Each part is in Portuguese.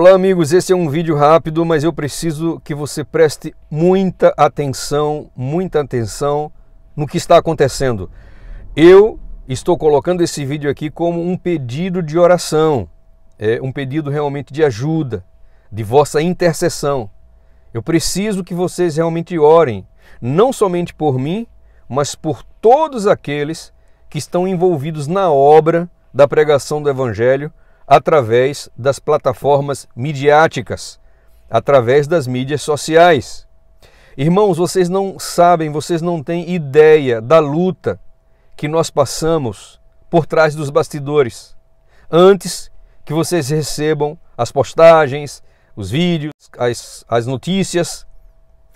Olá amigos, esse é um vídeo rápido, mas eu preciso que você preste muita atenção, muita atenção no que está acontecendo. Eu estou colocando esse vídeo aqui como um pedido de oração, é um pedido realmente de ajuda, de vossa intercessão. Eu preciso que vocês realmente orem, não somente por mim, mas por todos aqueles que estão envolvidos na obra da pregação do Evangelho através das plataformas midiáticas, através das mídias sociais. Irmãos, vocês não sabem, vocês não têm ideia da luta que nós passamos por trás dos bastidores antes que vocês recebam as postagens, os vídeos, as, as notícias.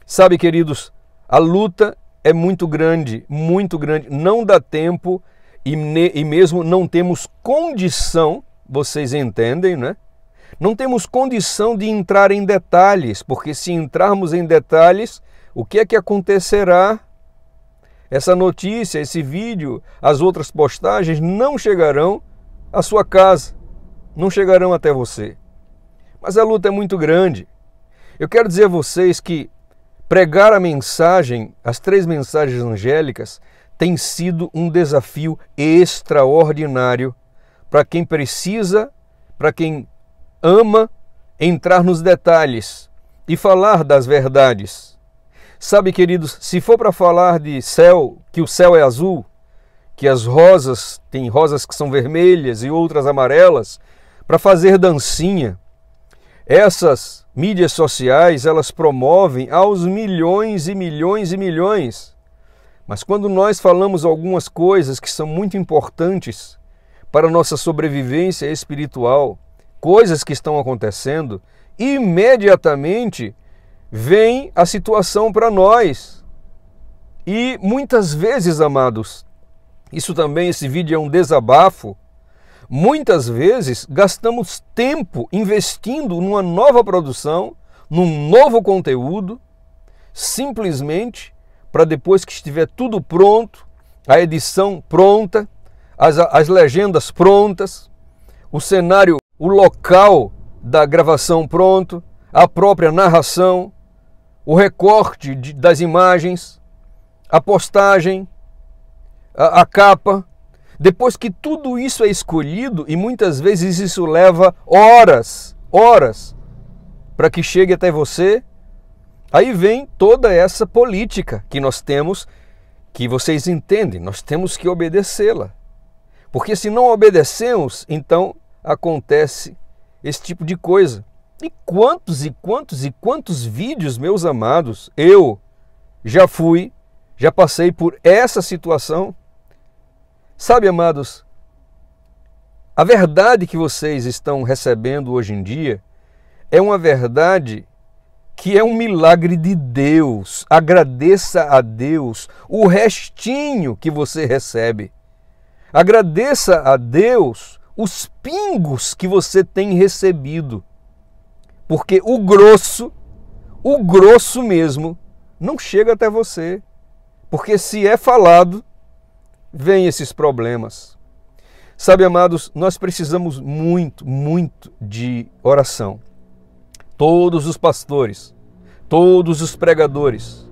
Sabe, queridos, a luta é muito grande, muito grande. Não dá tempo e, ne, e mesmo não temos condição vocês entendem, né? Não temos condição de entrar em detalhes, porque se entrarmos em detalhes, o que é que acontecerá? Essa notícia, esse vídeo, as outras postagens não chegarão à sua casa, não chegarão até você. Mas a luta é muito grande. Eu quero dizer a vocês que pregar a mensagem, as três mensagens angélicas, tem sido um desafio extraordinário para quem precisa, para quem ama entrar nos detalhes e falar das verdades. Sabe, queridos, se for para falar de céu, que o céu é azul, que as rosas, tem rosas que são vermelhas e outras amarelas, para fazer dancinha, essas mídias sociais, elas promovem aos milhões e milhões e milhões. Mas quando nós falamos algumas coisas que são muito importantes, para nossa sobrevivência espiritual, coisas que estão acontecendo, imediatamente vem a situação para nós. E muitas vezes, amados, isso também, esse vídeo é um desabafo. Muitas vezes gastamos tempo investindo numa nova produção, num novo conteúdo, simplesmente para depois que estiver tudo pronto, a edição pronta, as, as legendas prontas, o cenário, o local da gravação pronto, a própria narração, o recorte de, das imagens, a postagem, a, a capa. Depois que tudo isso é escolhido, e muitas vezes isso leva horas, horas, para que chegue até você, aí vem toda essa política que nós temos, que vocês entendem, nós temos que obedecê-la. Porque se não obedecemos, então acontece esse tipo de coisa. E quantos e quantos e quantos vídeos, meus amados, eu já fui, já passei por essa situação. Sabe, amados, a verdade que vocês estão recebendo hoje em dia é uma verdade que é um milagre de Deus. Agradeça a Deus o restinho que você recebe. Agradeça a Deus os pingos que você tem recebido. Porque o grosso, o grosso mesmo, não chega até você. Porque se é falado, vem esses problemas. Sabe, amados, nós precisamos muito, muito de oração. Todos os pastores, todos os pregadores,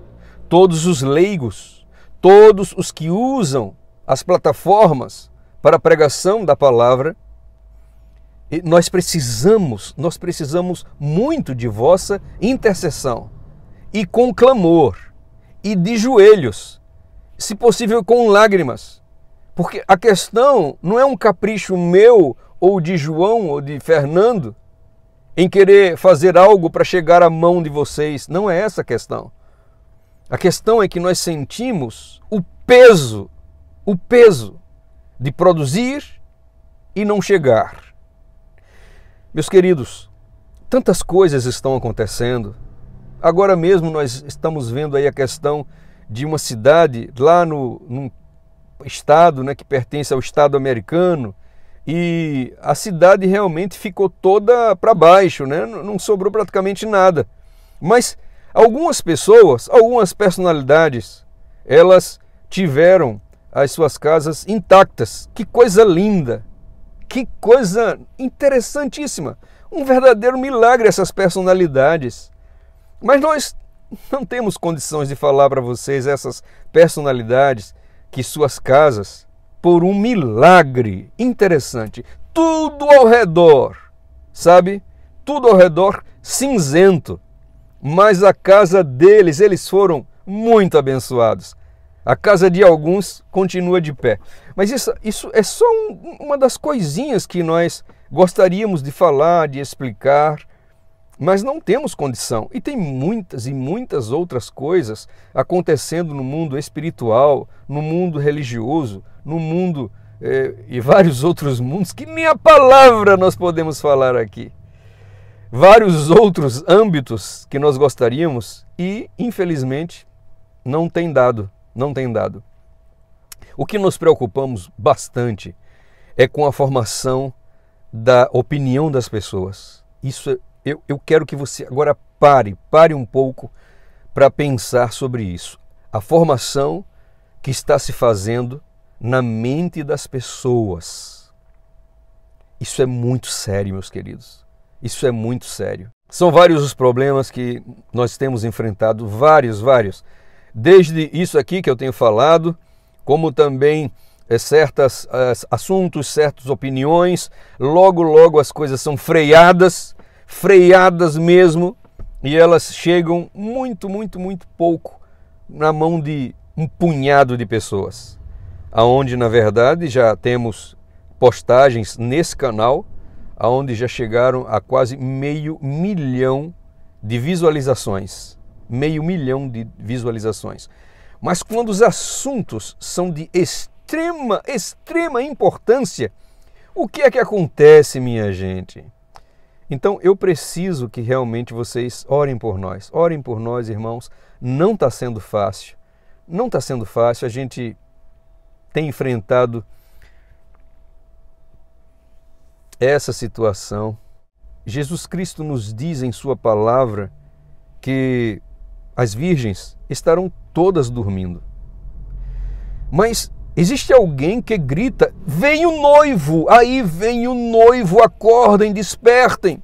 todos os leigos, todos os que usam as plataformas para a pregação da palavra. E nós precisamos, nós precisamos muito de vossa intercessão e com clamor e de joelhos, se possível com lágrimas. Porque a questão não é um capricho meu ou de João ou de Fernando em querer fazer algo para chegar à mão de vocês. Não é essa a questão. A questão é que nós sentimos o peso o peso de produzir e não chegar. Meus queridos, tantas coisas estão acontecendo. Agora mesmo nós estamos vendo aí a questão de uma cidade lá no num estado, né, que pertence ao estado americano, e a cidade realmente ficou toda para baixo, né? Não sobrou praticamente nada. Mas algumas pessoas, algumas personalidades, elas tiveram as suas casas intactas. Que coisa linda! Que coisa interessantíssima! Um verdadeiro milagre essas personalidades. Mas nós não temos condições de falar para vocês essas personalidades que suas casas, por um milagre interessante, tudo ao redor, sabe? Tudo ao redor cinzento. Mas a casa deles, eles foram muito abençoados. A casa de alguns continua de pé. Mas isso, isso é só um, uma das coisinhas que nós gostaríamos de falar, de explicar, mas não temos condição. E tem muitas e muitas outras coisas acontecendo no mundo espiritual, no mundo religioso, no mundo eh, e vários outros mundos que nem a palavra nós podemos falar aqui. Vários outros âmbitos que nós gostaríamos e, infelizmente, não tem dado não tem dado. O que nos preocupamos bastante é com a formação da opinião das pessoas. Isso é, eu, eu quero que você agora pare, pare um pouco para pensar sobre isso. A formação que está se fazendo na mente das pessoas. Isso é muito sério, meus queridos. Isso é muito sério. São vários os problemas que nós temos enfrentado, vários, vários desde isso aqui que eu tenho falado, como também é, eh, certos eh, assuntos, certas opiniões, logo, logo as coisas são freadas, freadas mesmo, e elas chegam muito, muito, muito pouco na mão de um punhado de pessoas. Aonde, na verdade, já temos postagens nesse canal, aonde já chegaram a quase meio milhão de visualizações meio milhão de visualizações. Mas quando os assuntos são de extrema, extrema importância, o que é que acontece, minha gente? Então eu preciso que realmente vocês orem por nós. Orem por nós, irmãos. Não está sendo fácil. Não está sendo fácil. A gente tem enfrentado essa situação. Jesus Cristo nos diz em Sua palavra que as virgens estarão todas dormindo. Mas existe alguém que grita: Vem o noivo! Aí vem o noivo! Acordem, despertem!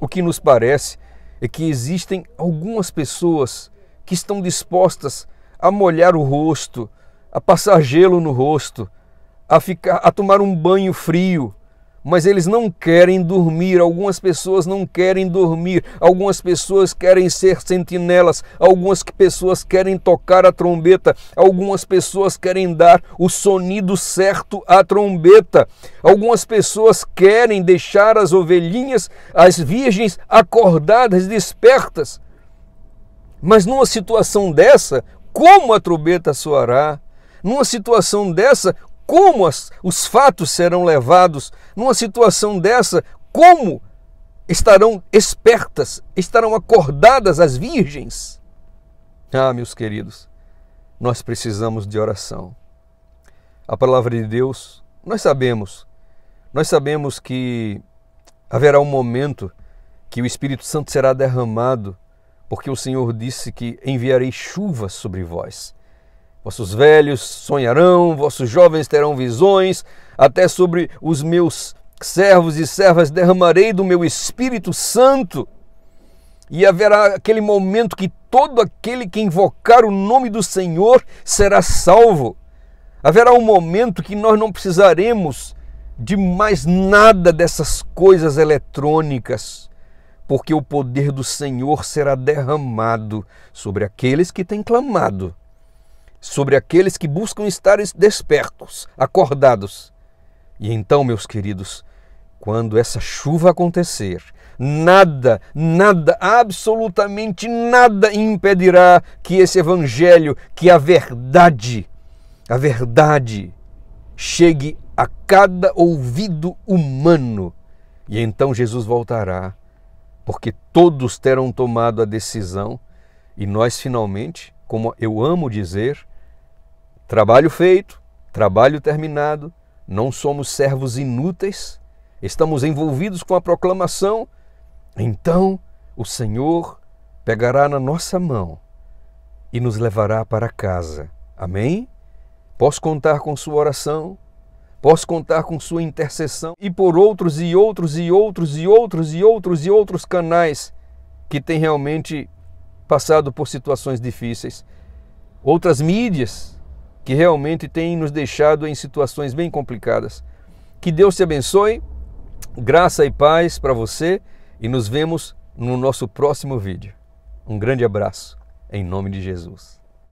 O que nos parece é que existem algumas pessoas que estão dispostas a molhar o rosto, a passar gelo no rosto, a ficar, a tomar um banho frio, mas eles não querem dormir. Algumas pessoas não querem dormir, algumas pessoas querem ser sentinelas, algumas pessoas querem tocar a trombeta, algumas pessoas querem dar o sonido certo à trombeta, algumas pessoas querem deixar as ovelhinhas, as virgens acordadas, despertas. Mas numa situação dessa, como a trombeta soará? Numa situação dessa, como as, os fatos serão levados numa situação dessa, como estarão espertas, estarão acordadas as virgens. Ah, meus queridos, nós precisamos de oração. A palavra de Deus, nós sabemos, nós sabemos que haverá um momento que o Espírito Santo será derramado, porque o Senhor disse que enviarei chuva sobre vós. Vossos velhos sonharão, vossos jovens terão visões, até sobre os meus servos e servas derramarei do meu Espírito Santo. E haverá aquele momento que todo aquele que invocar o nome do Senhor será salvo. Haverá um momento que nós não precisaremos de mais nada dessas coisas eletrônicas, porque o poder do Senhor será derramado sobre aqueles que têm clamado sobre aqueles que buscam estar despertos, acordados. E então, meus queridos, quando essa chuva acontecer, nada, nada, absolutamente nada impedirá que esse evangelho, que a verdade, a verdade chegue a cada ouvido humano. E então Jesus voltará, porque todos terão tomado a decisão e nós finalmente, como eu amo dizer, Trabalho feito, trabalho terminado, não somos servos inúteis, estamos envolvidos com a proclamação, então o Senhor pegará na nossa mão e nos levará para casa. Amém? Posso contar com sua oração? Posso contar com sua intercessão e por outros e outros e outros e outros e outros e outros canais que têm realmente passado por situações difíceis. Outras mídias, que realmente tem nos deixado em situações bem complicadas. Que Deus te abençoe, graça e paz para você e nos vemos no nosso próximo vídeo. Um grande abraço, em nome de Jesus.